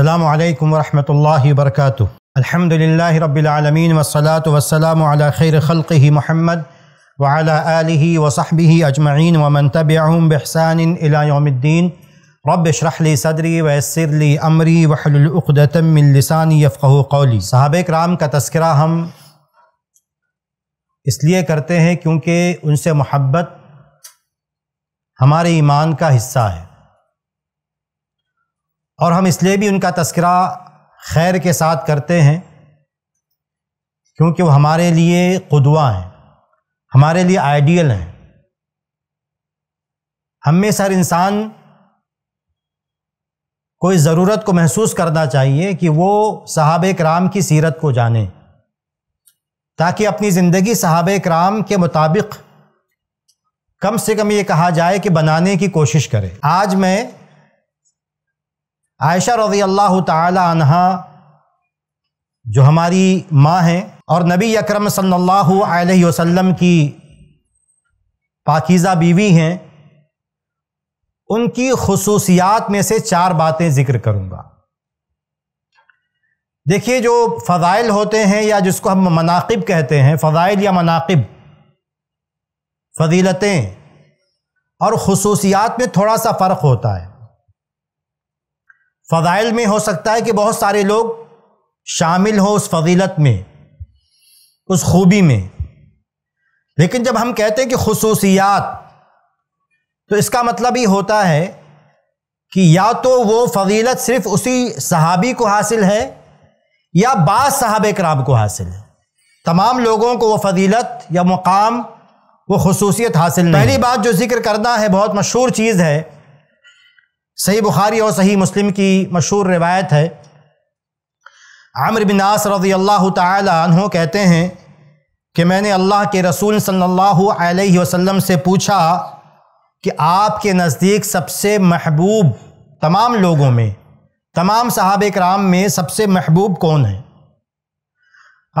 अल्लाम वरहमल वर्क अलहमदिल्ला रबालमीन वसलात वसलाम खैर खल महमद वाला वसहबी अजमैन वमन तबियाम बहसान इलायोमद्दीन रब शरहली सदरी वसरली अमरी वहलतमिलसानी यफ़ कौली साहब कराम का तस्करा हम इसलिए करते हैं क्योंकि उनसे मोहब्बत हमारे ईमान का हिस्सा है और हम इसलिए भी उनका तस्करा खैर के साथ करते हैं क्योंकि वो हमारे लिए कदवा हैं हमारे लिए आइडियल हैं हम में सर हर इंसान कोई ज़रूरत को महसूस करना चाहिए कि वो साहब कराम की सीरत को जाने ताकि अपनी ज़िंदगी साहब कराम के मुताबिक कम से कम ये कहा जाए कि बनाने की कोशिश करें आज मैं आयशा रज़ी अल्लाह तहा जो हमारी माँ हैं और नबी अकरम सल्लल्लाहु अलैहि वसल्लम की पाकिज़ा बीवी हैं उनकी खसूसियात में से चार बातें ज़िक्र करूँगा देखिए जो फ़ज़ाइल होते हैं या जिसको हम मनाक़ब कहते हैं फ़ाइल या मनाक़ब फजीलतें और खसूसियात में थोड़ा सा फ़र्क होता है फ़ाइल में हो सकता है कि बहुत सारे लोग शामिल हो उस फजीलत में उस खूबी में लेकिन जब हम कहते हैं कि खसूसियात तो इसका मतलब ही होता है कि या तो वो फजीलत सिर्फ उसी सहाबी को हासिल है या बाद साहब कराम को हासिल है तमाम लोगों को वह फजीलत या मुकाम वो खसूसियत हासिल नहीं पहली बात जो जिक्र करना है बहुत मशहूर चीज़ है सही बुखारी और सही मुस्लिम की मशहूर रिवायत है आमिर बिन आस रजी अल्लाह तहों कहते हैं कि मैंने अल्लाह के रसूल सल्लल्लाहु अलैहि वसल्लम से पूछा कि आपके नज़दीक सबसे महबूब तमाम लोगों में तमाम सहाब कराम में सबसे महबूब कौन है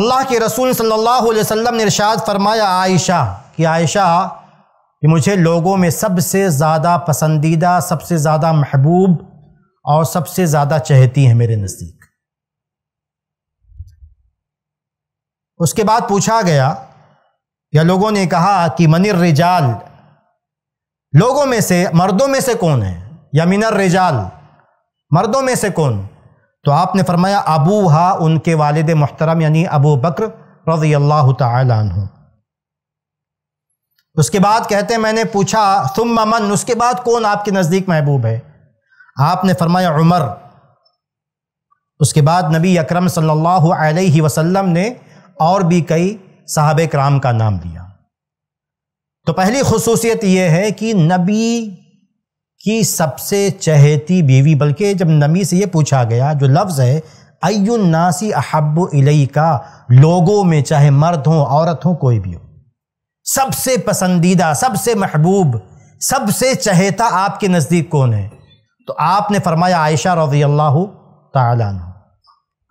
अल्लाह के रसूल सल्लल्लाहु अलैहि वसल्लम ने इरशाद फरमाया आयशा कि आयशा कि मुझे लोगों में सबसे ज़्यादा पसंदीदा सबसे ज़्यादा महबूब और सबसे ज़्यादा चहती है मेरे नज़दीक उसके बाद पूछा गया या लोगों ने कहा कि मनिर रिजाल लोगों में से मर्दों में से कौन है या मिनर रिजाल मर्दों में से कौन तो आपने फरमाया अबू हा उनके वालद मोहतरम यानी अबू बकर रज़ी अल्लाह तहों उसके बाद कहते मैंने पूछा तुम ममन उसके बाद कौन आपके नज़दीक महबूब है आपने फरमाया उमर उसके बाद नबी अकरम सल्लल्लाहु अलैहि वसल्लम ने और भी कई साहब कराम का नाम लिया तो पहली खसूसियत यह है कि नबी की सबसे चहेती बीवी बल्कि जब नबी से ये पूछा गया जो लफ्ज़ है अयुन्नासी अहब्बु इलई का लोगों में चाहे मर्द हों औरत हों कोई भी हो सबसे पसंदीदा सबसे महबूब सबसे चहेता आपके नज़दीक कौन है तो आपने फरमाया आयशा रजी अल्लाह तन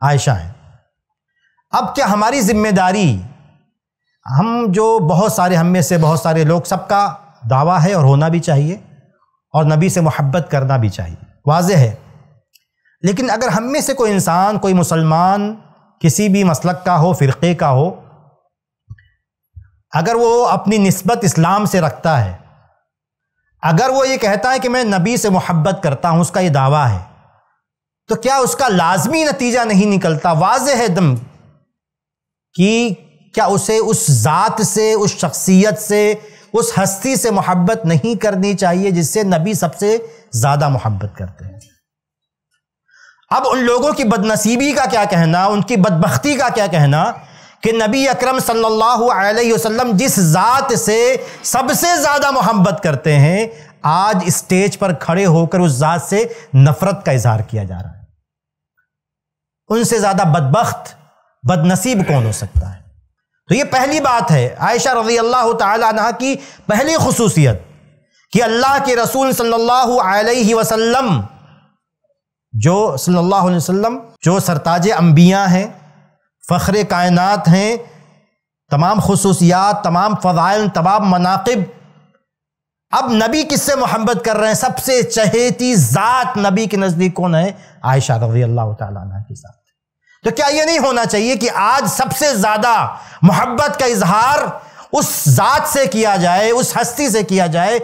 आयशा है अब क्या हमारी जिम्मेदारी हम जो बहुत सारे हम में से बहुत सारे लोग सबका दावा है और होना भी चाहिए और नबी से मोहब्बत करना भी चाहिए वाज है लेकिन अगर हम में से कोई इंसान कोई मुसलमान किसी भी मसलक का हो फ़िरक़े का हो अगर वो अपनी नस्बत इस्लाम से रखता है अगर वो ये कहता है कि मैं नबी से मोहब्बत करता हूँ उसका ये दावा है तो क्या उसका लाजमी नतीजा नहीं निकलता वाज है दम कि क्या उसे उस ज़ात से उस शख्सियत से उस हस्ती से मोहब्बत नहीं करनी चाहिए जिससे नबी सबसे ज़्यादा मोहब्बत करते हैं अब उन लोगों की बदनसीबी का क्या कहना उनकी बदबख्ती का क्या कहना कि नबी अकरम सल्लल्लाहु अलैहि वसल्लम जिस ज़ात से सबसे ज़्यादा मोहब्बत करते हैं आज स्टेज पर खड़े होकर उस ज़ात से नफ़रत का इजहार किया जा रहा है उनसे ज़्यादा बदबख्त बदनसीब कौन हो सकता है तो ये पहली बात है आयशा रजी अल्लाह तह की पहली खसूसियत कि अल्लाह के रसूल सल्लल्लाहु अलैहि वसल्लम जो सल्लल्लाहु अलैहि वसल्लम जो सरताज अम्बिया हैं फ़ख्र कायनात हैं तमाम खसूसियात तमाम फ़जाइल तमाम मनाकब अब नबी किससे मोहब्बत कर रहे हैं सबसे चहेती ज़ात नबी के नज़दीक कौन है आयशा रजी अल्लाह तह की ज़ात तो क्या ये नहीं होना चाहिए कि आज सबसे ज़्यादा मोहब्बत का इजहार उस ज़ात से किया जाए उस हस्ती से किया जाए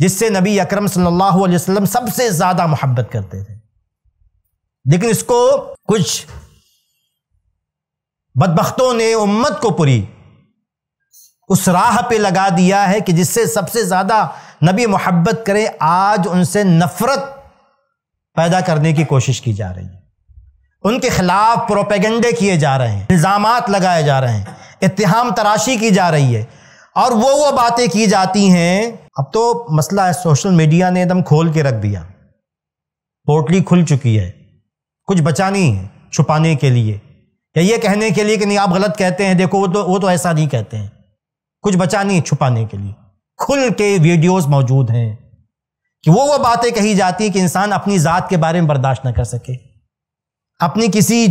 जिससे नबी अकरम सल्लल्लाहु अलैहि वसल्लम सबसे ज़्यादा मोहब्बत करते थे लेकिन इसको कुछ बदबख्तों ने उम्मत को पूरी उस राह पे लगा दिया है कि जिससे सबसे ज़्यादा नबी मोहब्बत करें आज उनसे नफ़रत पैदा करने की कोशिश की जा रही है उनके खिलाफ प्रोपेगेंडे किए जा रहे हैं इल्ज़ाम लगाए जा रहे हैं इतिहाम तराशी की जा रही है और वो वो बातें की जाती हैं अब तो मसला है सोशल मीडिया ने एकदम खोल के रख दिया पोर्टली खुल चुकी है कुछ बचा नहीं है छुपाने के लिए या ये कहने के लिए कि नहीं आप गलत कहते हैं देखो वो तो वो तो ऐसा नहीं कहते हैं कुछ बचा नहीं छुपाने के लिए खुल के वीडियोस मौजूद हैं कि वो वो बातें कही जाती हैं कि इंसान अपनी ज़ात के बारे में बर्दाश्त ना कर सके अपनी किसी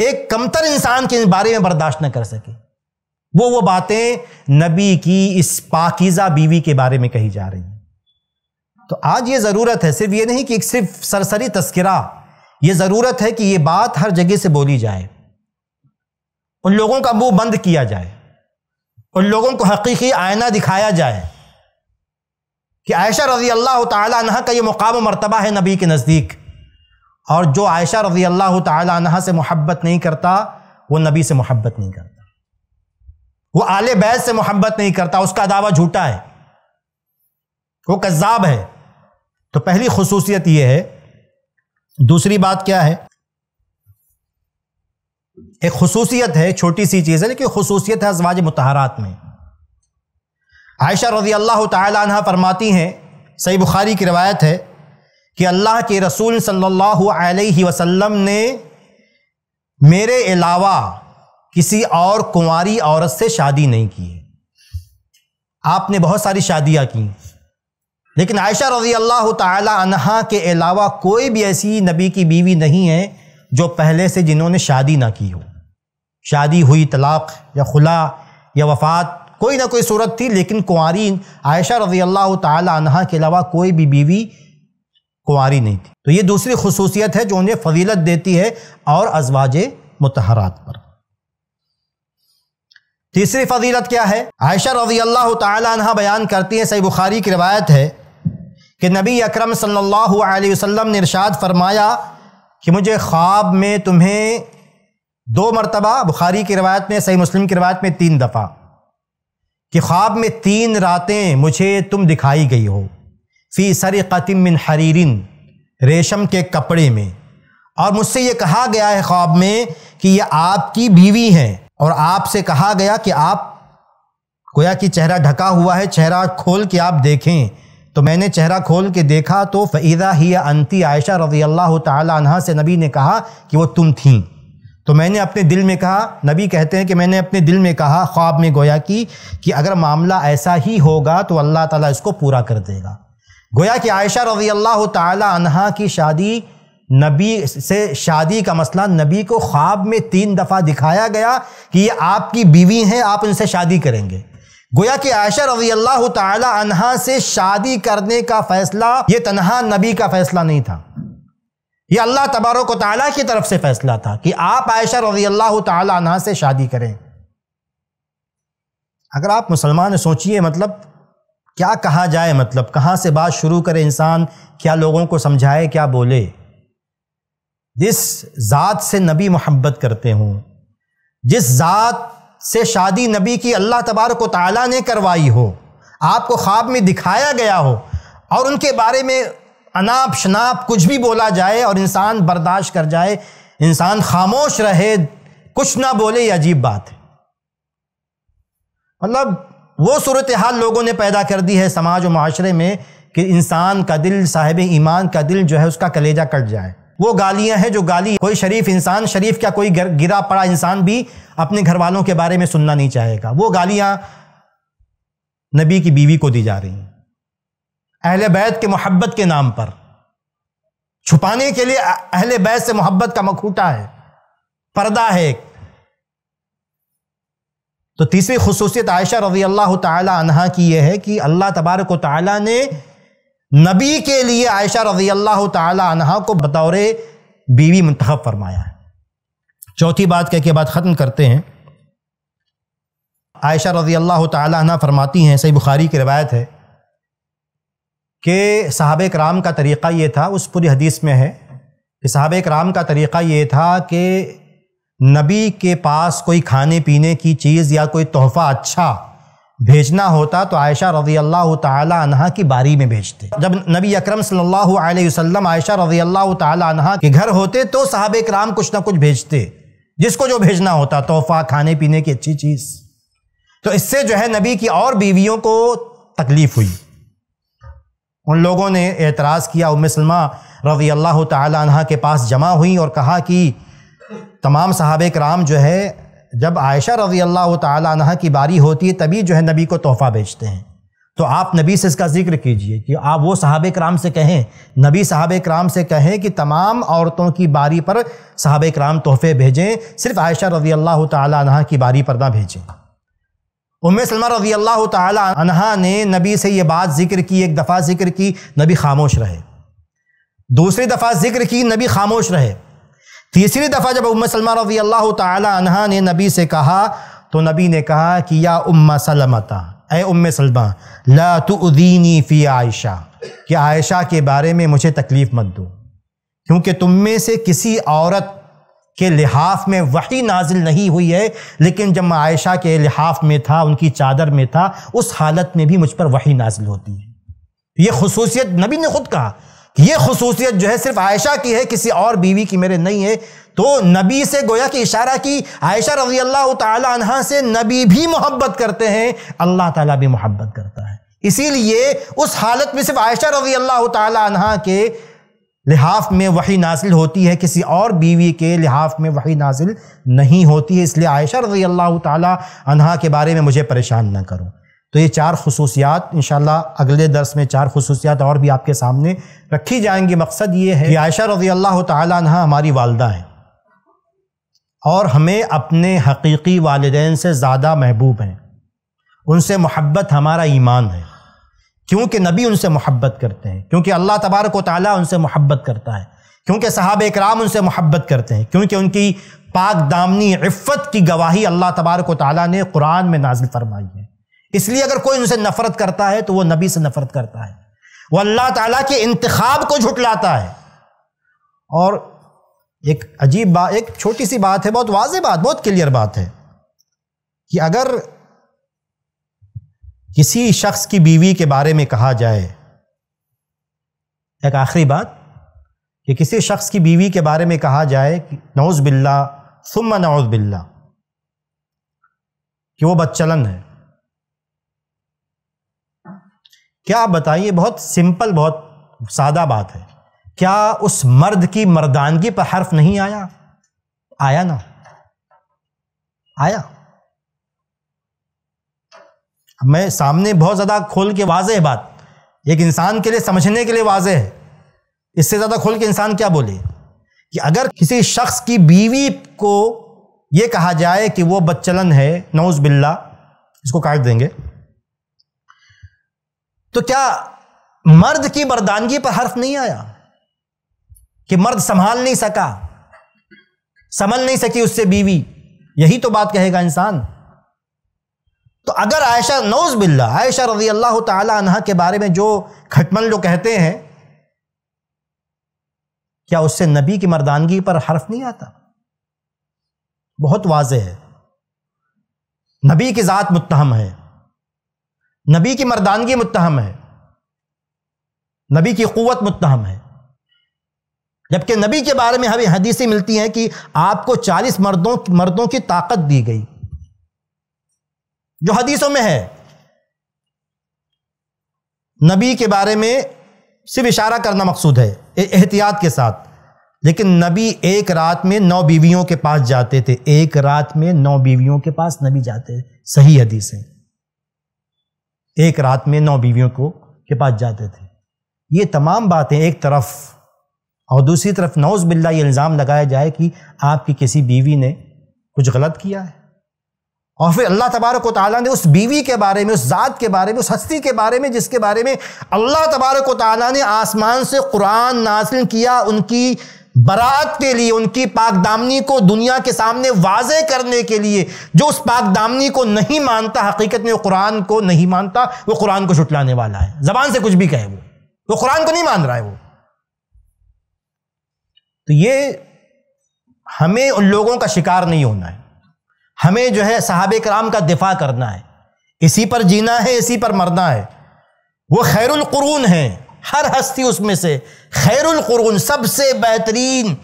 एक कमतर इंसान के बारे में बर्दाश्त ना कर सके वो वो बातें नबी की इस पाकिज़ा बीवी के बारे में कही जा रही हैं तो आज ये ज़रूरत है सिर्फ ये नहीं कि सिर्फ सरसरी तस्करा ये ज़रूरत है कि ये बात हर जगह से बोली जाए उन लोगों का मुंह बंद किया जाए उन लोगों को हकीकी आयना दिखाया जाए कि आयशा रजी अल्लाह तह का ये मुकाम मरतबा है नबी के नज़दीक और जो आयशा रजी अल्लाह तह से मोहब्बत नहीं करता वो नबी से मोहब्बत नहीं करता वो आले बैज से मोहब्बत नहीं करता उसका दावा झूठा है वो कज्जाब है तो पहली खसूसियत ये है दूसरी बात क्या है एक खसूसियत है छोटी सी चीज़ है लेकिन खसूसियत है अजवाज मतहारात में आयशा रजी अल्लाह तह फरमाती हैं सही बुखारी की रवायत है कि अल्लाह के रसूल सल्लल्लाहु अलैहि वसल्लम ने मेरे अलावा किसी और कुंवारी औरत से शादी नहीं की है आपने बहुत सारी शादियाँ की लेकिन आयशा रजी अल्लाह तहा के अलावा कोई भी ऐसी नबी की बीवी नहीं है जो पहले से जिन्होंने शादी ना की हो शादी हुई तलाक़ या खुला या वफ़ात कोई ना कोई सूरत थी लेकिन कुंवारी आयशा रजी अल्लाह तहा के अलावा कोई भी बीवी कुंवारी नहीं थी तो ये दूसरी खसूसियत है जो उन्हें फजीलत देती है और अजवाज मतहरात पर तीसरी फजीलत क्या है आयशा रजी अल्लाह तहा बयान करती है सही बुखारी की रवायत है कि नबी अकरम सल्लल्लाहु अलैहि वसल्लम ने इरशाद फरमाया कि मुझे ख्वाब में तुम्हें दो मरतबा बुखारी की रवायत में सही मुस्लिम की रवायत में तीन दफ़ा कि ख्वाब में तीन रातें मुझे तुम दिखाई गई हो फ़ी सर कतिम मिन हरीरिन रेशम के कपड़े में और मुझसे ये कहा गया है ख्वाब में कि ये आपकी बीवी हैं और आपसे कहा गया कि आप गोया कि चेहरा ढका हुआ है चेहरा खोल के आप देखें तो मैंने चेहरा खोल के देखा तो फ़ैदा ही अंति आयशा रज़ी अल्लाह तला से नबी ने कहा कि वो तुम थीं तो मैंने अपने दिल में कहा नबी कहते हैं कि मैंने अपने दिल में कहा ख्वाब में गोया कि कि अगर मामला ऐसा ही होगा तो अल्लाह ताला इसको पूरा कर देगा गोया कि आयशा रजी अल्लाह तहा की शादी नबी से शादी का मसला नबी को ख्वाब में तीन दफ़ा दिखाया गया कि ये आपकी बीवी हैं आप इनसे शादी करेंगे गोया कि आयशा रजी अल्लाह तह से शादी करने का फ़ैसला ये तनहा नबी का फ़ैसला नहीं था ये अल्लाह तबारक ताली की तरफ से फैसला था कि आप आयशा रजी अल्लाह तला से शादी करें अगर आप मुसलमान सोचिए मतलब क्या कहा जाए मतलब कहाँ से बात शुरू करे इंसान क्या लोगों को समझाए क्या बोले जिस ज़ात से नबी मोहब्बत करते हों जिस ज़ात से शादी नबी की अल्लाह तबारक ताली ने करवाई हो आपको ख्वाब में दिखाया गया हो और उनके बारे में अनाप शनाप कुछ भी बोला जाए और इंसान बर्दाश्त कर जाए इंसान खामोश रहे कुछ ना बोले ये अजीब बात है मतलब वो सूरत हाल लोगों ने पैदा कर दी है समाज और माशरे में कि इंसान का दिल साहिब ईमान का दिल जो है उसका कलेजा कट जाए वो गालियां हैं जो गाली कोई शरीफ इंसान शरीफ क्या कोई गिरा पड़ा इंसान भी अपने घर वालों के बारे में सुनना नहीं चाहेगा वो गालियां नबी की बीवी को दी जा रही हैं अहल बैत के मोहब्बत के नाम पर छुपाने के लिए अहल बैत से मोहब्बत का मखूटा है पर्दा है एक तो तीसरी खसूसियत आयशा रजी अल्लाह तहा की यह है कि अल्लाह तबारक ताली ने नबी के लिए आयशा रजी अल्लाह तहा को बतौर बीवी मंतखब फरमाया है चौथी बात कह के बाद ख़त्म करते हैं आयशा रजी अल्लाह तहा फरमाती हैं सही बुखारी की रवायत है कि साहब कराम का तरीक़ा ये था उस पूरी हदीस में है कि साहब कराम का तरीक़ा ये था कि नबी के पास कोई खाने पीने की चीज़ या कोई तोहफ़ा अच्छा भेजना होता तो आयशा रज़ी अल्लाह तहा की बारी में भेजते जब नबी अक्रम सल्लल्लाहु आयशा रज़ी अल्लाह तहा के घर होते तो साहब कराम कुछ ना कुछ भेजते जिसको जो भेजना होता तोहफ़ा खाने पीने की अच्छी चीज़ तो इससे जो है नबी की और बीवियों को तकलीफ़ हुई उन लोगों ने एतराज़ किया उम सलमा रज़ी अल्लाह तह के पास जमा हुई और कहा कि तमाम सहाब कराम जो है जब आयशा रज़ी अल्लाह तह की बारी होती है तभी जो है नबी को तोहफ़ा भेजते हैं तो आप नबी से इसका ज़िक्र कीजिए कि आप वो साहब कराम से कहें नबी साहब कराम से कहें कि तमाम औरतों की बारी पर साहब कराम तोहफ़े भेजें सिर्फ़ आयशा रज़ी अल्लाह तह की बारी पर ना भेजें उम सलमा रजी अल्लाह तहा ने नबी से ये बात जिक्र की एक दफ़ा जिक्र की नबी खामोश रहे दूसरी दफ़ा जिक्र की नबी खामोश रहे तीसरी दफ़ा जब उम्म सलमा रजी अल्लाह तहा ने नबी से कहा तो नबी ने कहा कि या उम्म सलमता ए उम सलमा ला तुदीनी फ़ी आयशा कि आयशा के बारे में मुझे तकलीफ़ मत दो क्योंकि तुम में से किसी औरत के लिहाफ में वही नाजिल नहीं हुई है लेकिन जब मैं आयशा के लिहाफ में था उनकी चादर में था उस हालत में भी मुझ पर वही नाजिल होती है ये खसूसियत नबी ने खुद कहा कि ये खसूसियत जो है सिर्फ आयशा की है किसी और बीवी की मेरे नहीं है तो नबी से गोया कि इशारा की आयशा रजी अल्लाह तहा से नबी भी मोहब्बत करते हैं अल्लाह ताला भी मोहब्बत करता है इसीलिए उस हालत में सिर्फ आयशा रजी अल्लाह तहा के लिहाफ में वही नासिल होती है किसी और बीवी के लिहाफ में वही नासिल नहीं होती है इसलिए आयशा रजी अल्लाह तहा के बारे में मुझे परेशान ना करूँ तो ये चार खसूसियात इन अगले दर्स में चार खसूसियात और भी आपके सामने रखी जाएंगी मकसद ये है कि आयशा रजी अल्लाह तहा हमारी वालदा हैं और हमें अपने हकीकी वालदेन से ज़्यादा महबूब हैं उनसे मोहब्बत हमारा ईमान है क्योंकि नबी उनसे मोहब्बत करते हैं क्योंकि अल्लाह तबारक वाली उनसे मोहब्बत करता है क्योंकि साहब इकराम उनसे मोहब्बत करते हैं क्योंकि उनकी पाक दामनी इफ़्फ़त की गवाही अल्लाह तबारक ताली ने कुरान में नाजिल फरमाई है इसलिए अगर कोई उनसे नफ़रत करता है तो वह नबी से नफ़रत करता है वह अल्लाह ताली के इंतखब को झुटलाता है और एक अजीब बात एक छोटी सी बात है बहुत वाज बात बहुत क्लियर बात है कि अगर किसी शख्स की बीवी के बारे में कहा जाए एक आखिरी बात कि किसी शख्स की बीवी के बारे में कहा जाए नौज बिल्ला सुम नौज बिल्ला कि वो बदचलन है क्या आप बताइए बहुत सिंपल बहुत सादा बात है क्या उस मर्द की मर्दानगी पर हर्फ नहीं आया आया ना आया मैं सामने बहुत ज़्यादा खोल के वाज है बात एक इंसान के लिए समझने के लिए वाज है इससे ज़्यादा खोल के इंसान क्या बोले कि अगर किसी शख्स की बीवी को ये कहा जाए कि वो बच्चलन है नौज बिल्ला इसको काट देंगे तो क्या मर्द की बरदानगी पर हर्फ नहीं आया कि मर्द संभाल नहीं सका संभल नहीं सकी उससे बीवी यही तो बात कहेगा इंसान तो अगर आयशा नौज बिल्ला आयशा रजी अल्लाह तह के बारे में जो खटमल जो कहते हैं क्या उससे नबी की मर्दानगी पर हर्फ नहीं आता बहुत वाज है नबी की ज़ात मुतहम है नबी की मर्दानगी मुतहम है नबी की क़वत मुतहम है जबकि नबी के बारे में हमें हदीसें मिलती हैं कि आपको 40 मर्दों मर्दों की ताकत दी गई जो हदीसों में है नबी के बारे में सिर्फ इशारा करना मकसूद है एहतियात के साथ लेकिन नबी एक रात में नौ बीवियों के पास जाते थे एक रात में नौ बीवियों के पास नबी जाते सही हदीस है एक रात में नौ बीवियों को के पास जाते थे ये तमाम बातें एक तरफ और दूसरी तरफ नौज बिल्ला ये इल्ज़ाम लगाया जाए कि आपकी किसी बीवी ने कुछ गलत किया है और फिर अल्लाह तबारक ताली ने उस बीवी के बारे में उस ज़ात के बारे में उस हस्ती के बारे में जिसके बारे में अल्लाह तबारक ताली ने आसमान से कुरान नाजिल किया उनकी बरात के लिए उनकी पाकदामनी को दुनिया के सामने वाजे करने के लिए जो उस पाकदामनी को नहीं मानता हकीकत में कुरान को नहीं मानता वो कुरान को छुटलाने वाला है ज़बान से कुछ भी कहे वो वो कुरान को नहीं मान रहा है वो तो ये हमें उन लोगों का शिकार नहीं होना है हमें जो है साहब कराम का दिफा करना है इसी पर जीना है इसी पर मरना है वो खैरुलक़रून है हर हस्ती उसमें से खैरुलक़रून सबसे बेहतरीन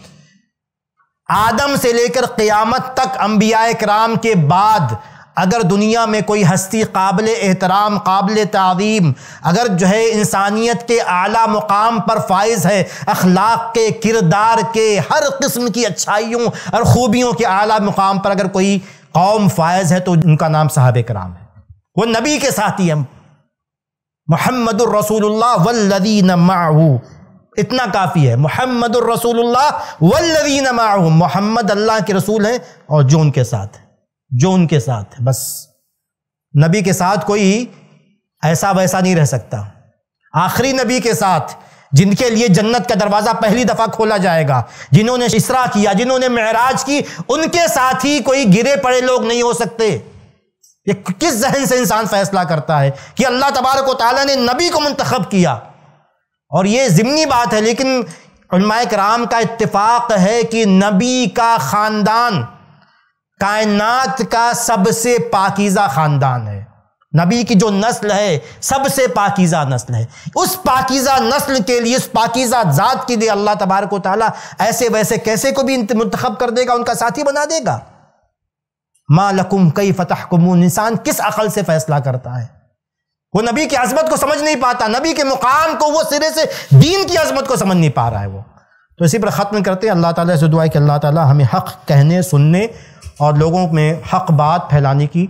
आदम से लेकर क़्यामत तक अम्बिया कराम के बाद अगर दुनिया में कोई हस्ती काबिल एहतराम काबिल तवीम अगर जो है इंसानियत के आला मुकाम पर फाइज है अखलाक के किरदार के हर किस्म की अच्छाइयों और ख़ूबियों के आला मुकाम पर अगर कोई कौम फायज है तो उनका नाम साहब कराम है वो नबी के साथी हम मोहम्मद रसूलुल्लाह वल्लदीन माहू इतना काफ़ी है मोहम्मद रसूल वल्लदीन माहू मोहम्मद अल्लाह के रसूल हैं और जो उनके साथ है जो उनके साथ है बस नबी के साथ कोई ऐसा वैसा नहीं रह सकता आखिरी नबी के साथ जिनके लिए जन्नत का दरवाज़ा पहली दफ़ा खोला जाएगा जिन्होंने इसरा किया जिन्होंने महराज की उनके साथ ही कोई गिरे पड़े लोग नहीं हो सकते ये किस जहन से इंसान फैसला करता है कि अल्लाह तबारक ताली ने नबी को मंतखब किया और ये ज़िमनी बात है लेकिन कराम का इतफाक़ है कि नबी का ख़ानदान कायनात का सबसे पाकिज़ा ख़ानदान है नबी की जो नस्ल है सबसे पाकिज़ा नस्ल है उस पाकिज़ा नस्ल के लिए उस पाकिज़ा ज़ात के लिए अल्लाह तबारक ताली ऐसे वैसे कैसे को भी मंतखब कर देगा उनका साथी बना देगा माँ लकुम कई फ़तह कमून इंसान किस अकल से फ़ैसला करता है वो नबी की अजमत को समझ नहीं पाता नबी के मुकाम को वो सिरे से दीन की अजमत को समझ नहीं पा रहा है वो तो इसी पर ख़त्म करते हैं अल्लाह ताली से दुआ कि अल्लाह ताली हमें हक़ कहने सुनने और लोगों में हक़ बात फैलाने की